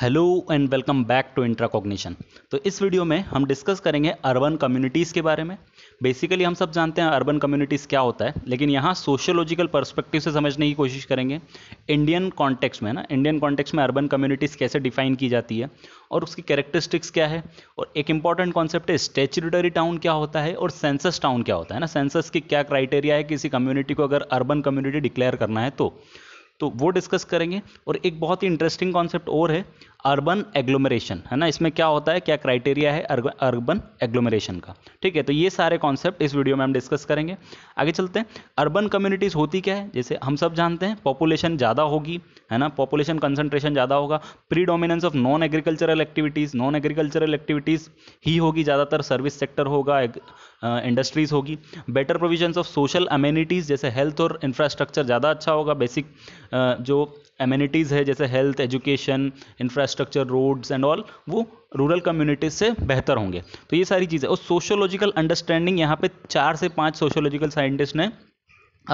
hello and welcome back to Intracognition तो इस video में हम डिस्कस करेंगे अर्बन कम्युनिटीज़ के बारे में बेसिकली हम सब जानते हैं अर्बन कम्युनिटीज़ क्या होता है लेकिन यहाँ सोशियोलॉजिकल पर्सपेक्टिव से समझने की कोशिश करेंगे इंडियन कॉन्टेक्स्ट में ना इंडियन कॉन्टेक्स्ट में अर्बन कम्युनिटीज़ कैसे डिफाइन की जाती है और उसकी कैरेक्टरिस्टिक्स क्या है और एक इंपॉर्टेंट कॉन्सेप्ट है स्टेचुटरी टाउन क्या होता है और सेंसस टाउन क्या होता है ना सेंसस की क्या क्राइटेरिया है किसी कम्युनिटी को अगर अर्बन कम्युनिटी डिक्लेयर करना है तो तो वो डिस्कस करेंगे और एक बहुत ही इंटरेस्टिंग कॉन्सेप्ट और है अर्बन एग्लोमरेशन है ना इसमें क्या होता है क्या क्राइटेरिया है अर्बन एग्लोमरेशन का ठीक है तो ये सारे कॉन्सेप्ट इस वीडियो में हम डिस्कस करेंगे आगे चलते हैं अर्बन कम्युनिटीज़ होती क्या है जैसे हम सब जानते हैं पॉपुलेशन ज़्यादा होगी है ना पॉपुलेशन कंसनट्रेशन ज़्यादा होगा predominance of non agricultural activities non agricultural activities ही होगी ज़्यादातर सर्विस सेक्टर होगा इंडस्ट्रीज़ होगी better provision of social amenities जैसे हेल्थ और इंफ्रास्ट्रक्चर ज़्यादा अच्छा होगा बेसिक जो एमिनिटीज़ है जैसे health education infrastructure roads and all वो रूरल कम्युनिटीज़ से बेहतर होंगे तो ये सारी चीज़ें और सोशोलॉजिकल अंडरस्टैंडिंग यहाँ पे चार से पाँच सोशोलॉजिकल साइंटिस्ट ने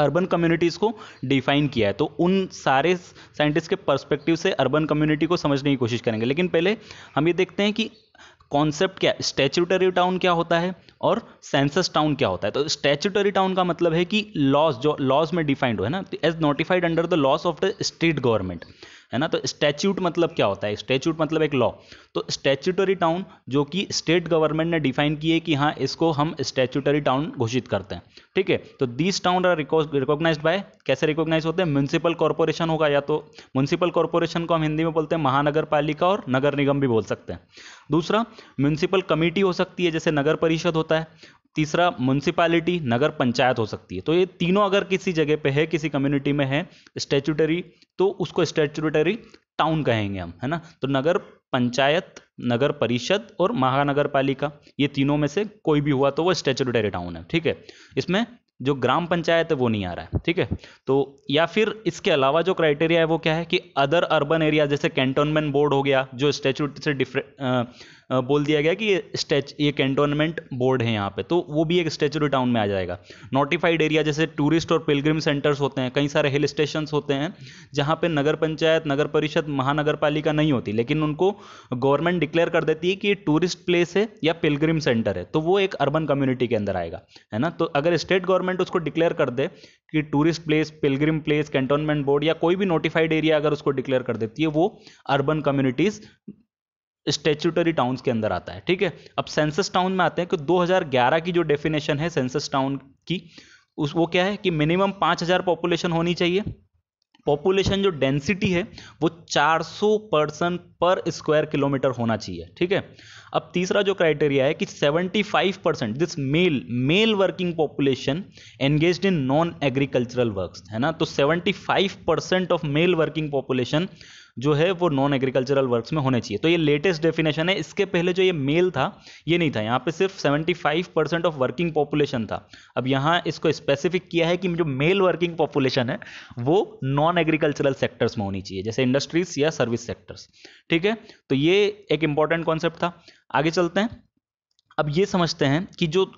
अर्बन कम्युनिटीज़ को डिफाइन किया है तो उन सारे साइंटिस्ट के पर्सपेक्टिव से अर्बन कम्युनिटी को समझने की कोशिश करेंगे लेकिन पहले हम ये देखते हैं कि कॉन्सेप्ट क्या स्टैच्यूटरी टाउन क्या होता है और सेंसस टाउन क्या होता है तो स्टैच्यूटरी टाउन का मतलब है कि लॉज जो लॉज में डिफाइंड हो है ना as notified under the laws of the state government है ना तो स्टैच्यूट मतलब क्या होता है स्टैच्यूट मतलब एक लॉ तो स्टैच्यूटरी टाउन जो कि स्टेट गवर्नमेंट ने डिफाइन की है कि हाँ इसको हम स्टैच्यूटरी टाउन घोषित करते हैं ठीक है तो this town are recognise by कैसे रिकॉग्नाइज होते हैं म्यूनसिपल कॉरपोरेशन होगा या तो म्यूनसिपल कॉरपोरेशन को हम हिंदी में बोलते हैं महानगर पालिका और नगर निगम भी बोल सकते हैं दूसरा म्यूनसिपल कमेटी हो सकती है जैसे नगर परिषद होता है तीसरा म्यूनसिपालिटी नगर पंचायत हो सकती है तो ये तीनों अगर किसी जगह पे है किसी कम्युनिटी में है स्टेचुटरी तो उसको स्टेचुटरी टाउन कहेंगे हम है ना तो नगर पंचायत नगर परिषद और महानगर पालिका ये तीनों में से कोई भी हुआ तो वो स्टेचुटरी टाउन है ठीक है इसमें जो ग्राम पंचायत है वो नहीं आ रहा है ठीक है तो या फिर इसके अलावा जो क्राइटेरिया है वो क्या है कि अदर अर्बन एरिया जैसे कैंटोनमेंट बोर्ड हो गया जो स्टेचूट से डिफरेंट बोल दिया गया कि ये स्टेच ये कैंटोनमेंट बोर्ड है यहाँ पे तो वो भी एक स्टेचुरी टाउन में आ जाएगा नोटिफाइड एरिया जैसे टूरिस्ट और पिलग्रिम सेंटर्स होते हैं कई सारे हिल स्टेशन होते हैं जहाँ पे नगर पंचायत नगर परिषद महानगर पालिका नहीं होती लेकिन उनको गवर्नमेंट डिक्लेयर कर देती है कि ये टूरिस्ट प्लेस है या पिलग्रिम सेंटर है तो वो एक अर्बन कम्युनिटी के अंदर आएगा है ना तो अगर स्टेट गवर्नमेंट उसको डिक्लेयर कर दे कि tourist place pilgrim place cantonment board या कोई भी नोटिफाइड एरिया अगर उसको डिक्लेयर कर देती है वो अर्बन कम्युनिटीज़ स्टेचुटरी टाउन्स के अंदर आता है ठीक है अब सेंसस टाउन में आते हैं कि 2011 की जो डेफिनेशन है सेंसस टाउन की उस वो क्या है कि मिनिमम 5000 पॉपुलेशन होनी चाहिए पॉपुलेशन जो डेंसिटी है वो 400 पर्सन पर स्क्वायर किलोमीटर होना चाहिए ठीक है अब तीसरा जो क्राइटेरिया है कि 75 percent this male male working population engage in non agricultural work है ना तो 75 percent of male working population जो है वो नॉन एग्रीकल्चरल वर्क्स में होने चाहिए तो ये लेटेस्ट डेफिनेशन है इसके पहले जो ये मेल था ये नहीं था यहाँ पे सिर्फ 75 परसेंट ऑफ वर्किंग पॉपुलेशन था अब यहाँ इसको स्पेसिफिक किया है कि जो मेल वर्किंग पॉपुलेशन है वो नॉन एग्रीकल्चरल सेक्टर्स में होनी चाहिए जैसे इंडस्ट्रीज या सर्विस सेक्टर्स ठीक है तो ये एक इंपॉर्टेंट कॉन्सेप्ट था आगे चलते हैं अब ये समझते हैं कि जो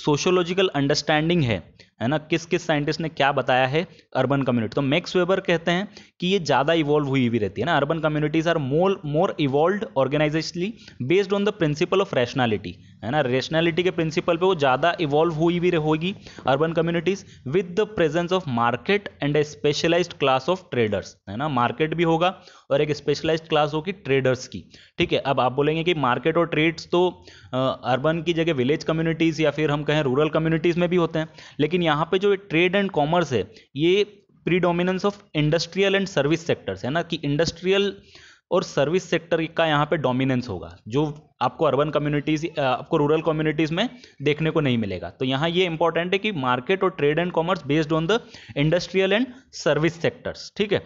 सोशोलॉजिकल अंडरस्टैंडिंग है है ना किस किस साइंटिस्ट ने क्या बताया है अर्बन कम्युनिटी तो मैक्स वेबर कहते हैं कि ये ज़्यादा इवॉल्व हुई हुई रहती है ना urban communities are more more evolve organisationally based on the principle of rationality है ना रेशनैलिटी के प्रिंसिपल पे वो ज़्यादा इवॉल्व हुई भी होगी urban communities with the presence of market and a specialised class of traders है ना मार्केट भी होगा और एक स्पेशलाइज्ड क्लास होगी ट्रेडर्स की ठीक है अब आप बोलेंगे कि मार्केट और ट्रेड्स तो अर्बन की जगह विलेज कम्युनिटीज़ या फिर हम कहें रूरल कम्युनिटीज़ में भी होते हैं लेकिन यहाँ पर जो ट्रेड एंड कॉमर्स है ये predominance of industrial and service sectors है ना कि इंडस्ट्रियल और सर्विस सेक्टर का यहाँ पे डोमिनेंस होगा जो आपको अर्बन कम्युनिटीज़ आपको रूरल कम्युनिटीज़ में देखने को नहीं मिलेगा तो यहाँ ये इंपॉर्टेंट है कि मार्केट और trade and commerce based on the industrial and service sectors ठीक है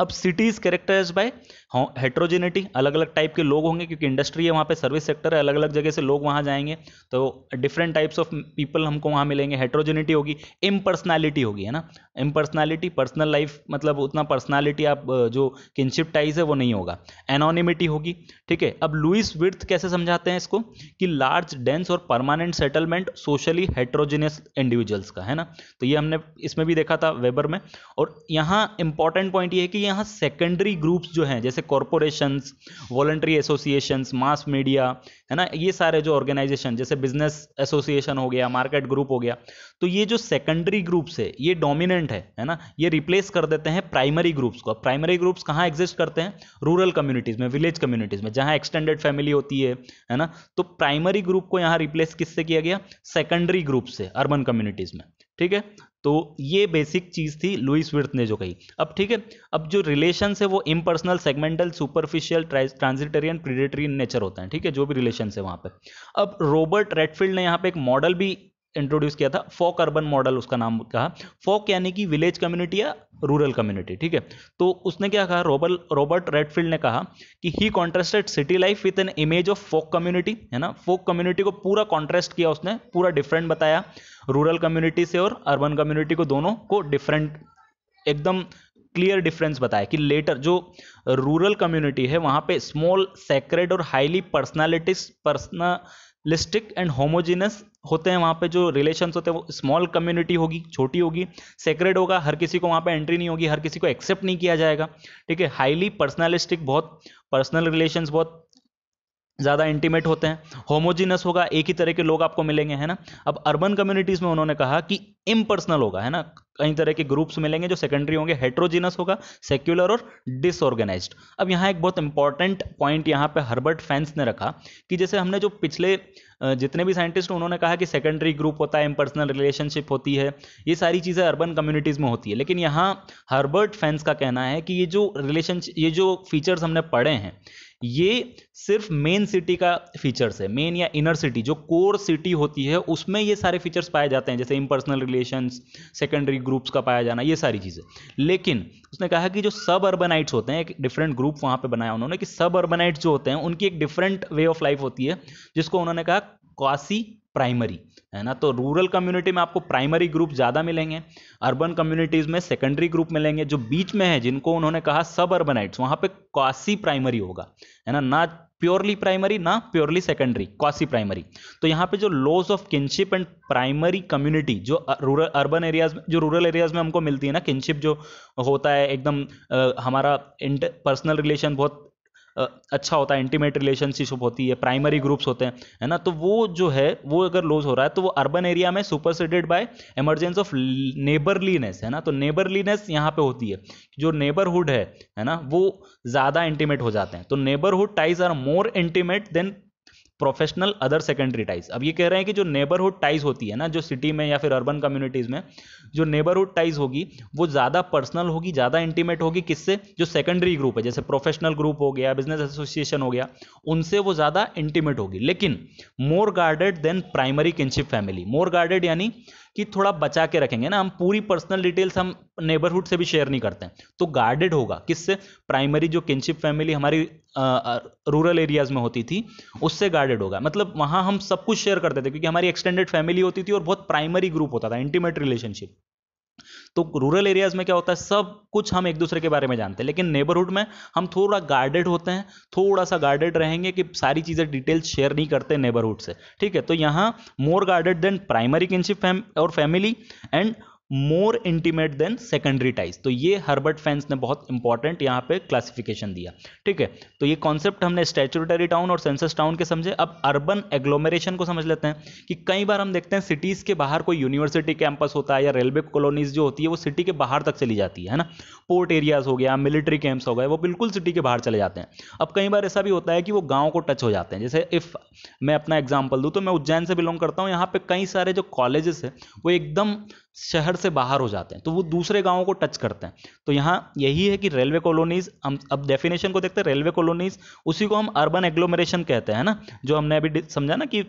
अब सिटीज कैरेक्टराइज बाय हेट्रोजेनिटी अलग अलग टाइप के लोग होंगे क्योंकि इंडस्ट्री है वहाँ पे सर्विस सेक्टर है अलग अलग जगह से लोग वहाँ जाएंगे तो डिफरेंट टाइप्स ऑफ पीपल हमको वहाँ मिलेंगे हेट्रोजेनिटी होगी इम पर्सनैलिटी होगी है ना इम पर्सनैलिटी पर्सनल लाइफ मतलब उतना पर्सनैलिटी आप जो किनशिप टाइज है वो नहीं होगा एनोनिमिटी होगी ठीक है अब लुइस विर्थ कैसे समझाते हैं इसको कि लार्ज डेंस और permanent settlement socially heterogeneous individuals का है ना तो ये हमने इसमें भी देखा था वेबर में और यहाँ इंपॉर्टेंट पॉइंट ये है कि यहाँ सेकेंडरी ग्रुप्स जो हैं जैसे corporations voluntary associations mass media है ना ये सारे जो ऑर्गेनाइजेशन जैसे बिजनेस एसोसिएशन हो गया मार्केट ग्रुप हो गया तो ये जो सेकेंडरी ग्रुप्स है ये डोमिनेंट है है ना ये रिप्लेस कर देते हैं प्राइमरी ग्रुप्स को प्राइमरी ग्रुप्स कहाँ एग्जिस्ट करते हैं रूरल कम्युनिटीज़ में विलेज कम्युनिटीज़ में जहाँ एक्सटेंडेड फैमिली होती है है ना तो प्राइमरी ग्रुप को यहाँ रिप्लेस किससे किया गया सेकेंडरी ग्रुप से अर्बन कम्युनिटीज़ में ठीक है तो ये बेसिक चीज़ थी लुइस विर्थ ने जो कही अब ठीक है अब जो रिलेशन है वो impersonal segmental superficial transitory predatory nature होता है ठीक है जो भी रिलेशन है वहां पर अब रॉबर्ट रेडफील्ड ने यहाँ पे एक मॉडल भी इंट्रोड्यूस किया था फोक अर्बन मॉडल उसका नाम कहा फोक यानी कि विलेज कम्युनिटी या रूरल कम्युनिटी ठीक है तो उसने क्या कहा रोबल रॉबर्ट रेडफील्ड ने कहा कि he contrasted city life with an image of folk community है ना फोक कम्युनिटी को पूरा कॉन्ट्रेस्ट किया उसने पूरा डिफरेंट बताया रूरल कम्युनिटी से और अर्बन कम्युनिटी को दोनों को डिफरेंट एकदम क्लियर डिफरेंस बताया कि लेटर जो रूरल कम्युनिटी है वहाँ पे स्मॉल सेक्रेड और highly personalities personalistic and homogeneous होते हैं वहाँ पे जो रिलेशंस होते हैं वो स्मॉल कम्युनिटी होगी छोटी होगी सेक्रेट होगा हर किसी को वहाँ पे एंट्री नहीं होगी हर किसी को एक्सेप्ट नहीं किया जाएगा ठीक है हाईली पर्सनलिस्टिक बहुत पर्सनल रिलेशंस बहुत ज़्यादा इंटीमेट होते हैं होमोजिनस होगा एक ही तरह के लोग आपको मिलेंगे है ना अब अर्बन कम्युनिटीज़ में उन्होंने कहा कि इम्पर्सनल होगा है ना कई तरह के ग्रुप्स मिलेंगे जो सेकेंडरी होंगे हेट्रोजिनस होगा सेक्युलर और डिसऑर्गेनाइज अब यहाँ एक बहुत इंपॉर्टेंट पॉइंट यहाँ पे हर्बर्ट फैंस ने रखा कि जैसे हमने जो पिछले जितने भी साइंटिस्ट उन्होंने कहा कि सेकेंडरी ग्रुप होता है इम्पर्सनल रिलेशनशिप होती है ये सारी चीज़ें अर्बन कम्युनिटीज़ में होती है लेकिन यहाँ हर्बर्ट फैंस का कहना है कि ये जो रिलेशन ये जो फीचर्स हमने पढ़े हैं ये सिर्फ मेन सिटी का फीचर्स है मेन या इनर सिटी जो कोर सिटी होती है उसमें ये सारे फीचर्स पाए जाते हैं जैसे इम्पर्सनल रिलेशंस सेकेंडरी ग्रुप्स का पाया जाना ये सारी चीज़ें लेकिन उसने कहा कि जो सब अर्बनाइट्स होते हैं एक डिफरेंट ग्रुप वहाँ पे बनाया उन्होंने कि सब अर्बनाइट्स जो होते हैं उनकी एक डिफरेंट वे ऑफ लाइफ होती है जिसको उन्होंने कहा काशी प्राइमरी है ना तो रूरल कम्युनिटी में आपको प्राइमरी ग्रुप ज़्यादा मिलेंगे अर्बन कम्युनिटीज़ में सेकेंडरी ग्रुप मिलेंगे जो बीच में है जिनको उन्होंने कहा सब अर्बनाइट्स वहाँ पे क्वासी प्राइमरी होगा है ना ना प्योरली प्राइमरी ना प्योरली सेकेंडरी क्वासी प्राइमरी तो यहाँ पे जो laws of kinship and primary community जो रूरल अर्बन एरियाज में जो रूरल एरियाज में हमको मिलती है ना किनशिप जो होता है एकदम हमारा इंटर पर्सनल रिलेशन बहुत अच्छा होता है इंटीमेट रिलेशनशिप होती है प्राइमरी ग्रुप्स होते हैं है ना तो वो जो है वो अगर लूज हो रहा है तो वो अर्बन एरिया में superseded by emergence of neighbourliness है ना तो नेबरलीनेस यहाँ पे होती है जो नेबरहुड है है ना वो ज़्यादा इंटीमेट हो जाते हैं तो neighbourhood ties are more intimate than professional other secondary ties अब ये कह रहे हैं कि जो नेबरहुड टाइज होती है ना जो सिटी में या फिर अर्बन कम्युनिटीज़ में जो नेबरहुड टाइज होगी वो ज़्यादा पर्सनल होगी ज़्यादा इंटीमेट होगी किससे जो सेकेंडरी ग्रुप है जैसे प्रोफेशनल ग्रुप हो गया बिजनेस एसोसिएशन हो गया उनसे वो ज़्यादा इंटीमेट होगी लेकिन more guarded than primary kinship family more guarded यानी कि थोड़ा बचा के रखेंगे ना हम पूरी पर्सनल डिटेल्स हम नेबरहुड से भी शेयर नहीं करते हैं तो गार्डेड होगा किससे प्राइमरी जो किनशिप फैमिली हमारी रूरल एरियाज में होती थी उससे गार्डेड होगा मतलब वहां हम सब कुछ शेयर करते थे क्योंकि हमारी एक्सटेंडेड फैमिली होती थी और बहुत प्राइमरी ग्रुप होता था इंटीमेट रिलेशनशिप तो रूरल एरियाज में क्या होता है सब कुछ हम एक दूसरे के बारे में जानते हैं लेकिन नेबरहुड में हम थोड़ा गार्डेड होते हैं थोड़ा सा गार्डेड रहेंगे कि सारी चीज़ें डिटेल शेयर नहीं करते नेबरहुड से ठीक है तो यहां more guarded than primary kinship और family and more intimate than secondary ties तो ये हर्बर्ट फैंस ने बहुत इंपॉर्टेंट यहाँ पे क्लासिफिकेशन दिया ठीक है तो ये कॉन्सेप्ट हमने स्टेचुटरी टाउन और सेंसस टाउन के समझे अब अर्बन एग्लोमरेशन को समझ लेते हैं कि कई बार हम देखते हैं सिटीज़ के बाहर कोई यूनिवर्सिटी कैंपस होता है या रेलवे कॉलोनीज जो होती है वो सिटी के बाहर तक चली जाती है ना पोर्ट एरियाज हो गया मिलिट्री कैंप्स हो गए वो बिल्कुल सिटी के बाहर चले जाते हैं अब कई बार ऐसा भी होता है कि वो गाँव को टच हो जाते हैं जैसे इफ़ मैं अपना एग्जाम्पल दूँ तो मैं उज्जैन से बिलोंग करता हूँ यहाँ पर कई सारे जो कॉलेजेस है वो एकदम शहर से बाहर हो जाते हैं तो वो दूसरे गाँव को टच करते हैं तो यहाँ यही है कि रेलवे कॉलोनीज हम अब डेफिनेशन को देखते हैं रेलवे कॉलोनीज उसी को हम अर्बन एग्लोमरेशन कहते हैं ना जो हमने अभी समझा ना कि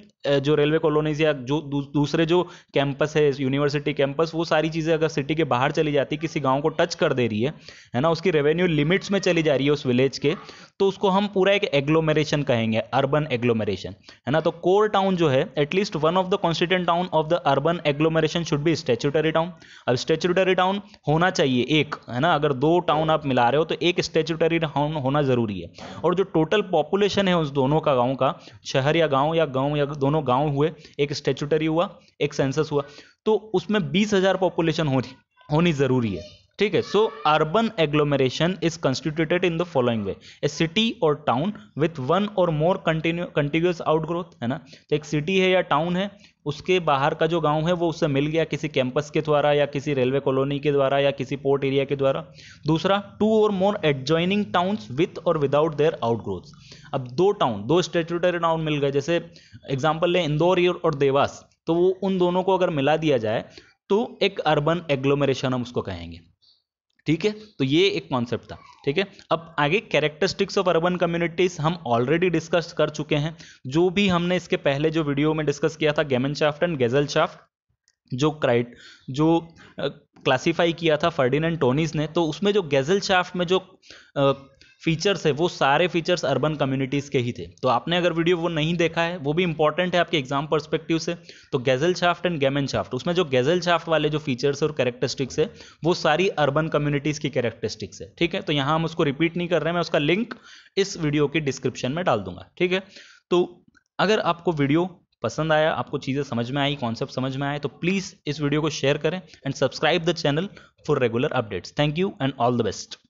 जो रेलवे कॉलोनीज या जो दूसरे जो कैंपस है यूनिवर्सिटी कैंपस वो सारी चीज़ें अगर सिटी के बाहर चली जाती किसी गाँव को टच कर दे रही है है ना उसकी रेवेन्यू लिमिट्स में चली जा रही है उस विलेज के तो उसको हम पूरा एक एग्लोमरेशन कहेंगे अर्बन एग्लोमरेशन है ना तो कोर टाउन जो है at least one of the constituent town of the urban agglomeration should be statutory town अब स्टेचुटरी टाउन होना चाहिए एक है ना अगर दो टाउन आप मिला रहे हो तो एक स्टेचुटरी टाउन होना जरूरी है और जो टोटल पॉपुलेशन है उस दोनों का गाँव का शहर या गाँव या गाँव या दोनों गाँव हुए एक स्टेचुटरी हुआ एक सेंसस हुआ तो उसमें बीस हजार पॉपुलेशन होनी होनी ज़रूरी है ठीक है so urban agglomeration is constituted in the following way a city or town with one or more continue continuous outgrowth है ना तो एक सिटी है या टाउन है उसके बाहर का जो गांव है वो उससे मिल गया किसी कैंपस के द्वारा या किसी रेलवे कॉलोनी के द्वारा या किसी पोर्ट एरिया के द्वारा दूसरा two or more adjoining towns with or without their outgrowth अब दो टाउन दो स्टेचुटरी टाउन मिल गए जैसे एग्जाम्पल लें इंदौर और देवास तो वो उन दोनों को अगर मिला दिया जाए तो एक अर्बन एग्लोमरेशन हम उसको कहेंगे ठीक है तो ये एक कॉन्सेप्ट था ठीक है अब आगे कैरेक्टरिस्टिक्स ऑफ अर्बन कम्युनिटीज हम ऑलरेडी डिस्कस कर चुके हैं जो भी हमने इसके पहले जो वीडियो में डिस्कस किया था Gemeinschaft and Gesellschaft जो क्राइट जो क्लासिफाई किया था फर्डिनेंड टोनीस ने तो उसमें जो गेजल शाफ्ट में जो फीचर्स है वो सारे फीचर्स अर्बन कम्युनिटीज़ के ही थे तो आपने अगर वीडियो वो नहीं देखा है वो भी इंपॉर्टेंट है आपके एग्जाम परस्पेक्टिव से तो Gesellschaft and Gemeinschaft उसमें जो गैजल शाफ्ट वाले जो फीचर्स और कैरेक्टरिस्टिक्स है वो सारी अर्बन कम्युनिटीज़ की कैरेक्टरिस्टिक्स है ठीक है तो यहाँ हम उसको रिपीट नहीं कर रहे हैं मैं उसका लिंक इस वीडियो की डिस्क्रिप्शन में डाल दूंगा ठीक है तो अगर आपको वीडियो पसंद आया आपको चीज़ें समझ में आई कॉन्सेप्ट समझ में आए तो प्लीज़ इस वीडियो को शेयर करें and subscribe the channel for regular updates thank you and all the best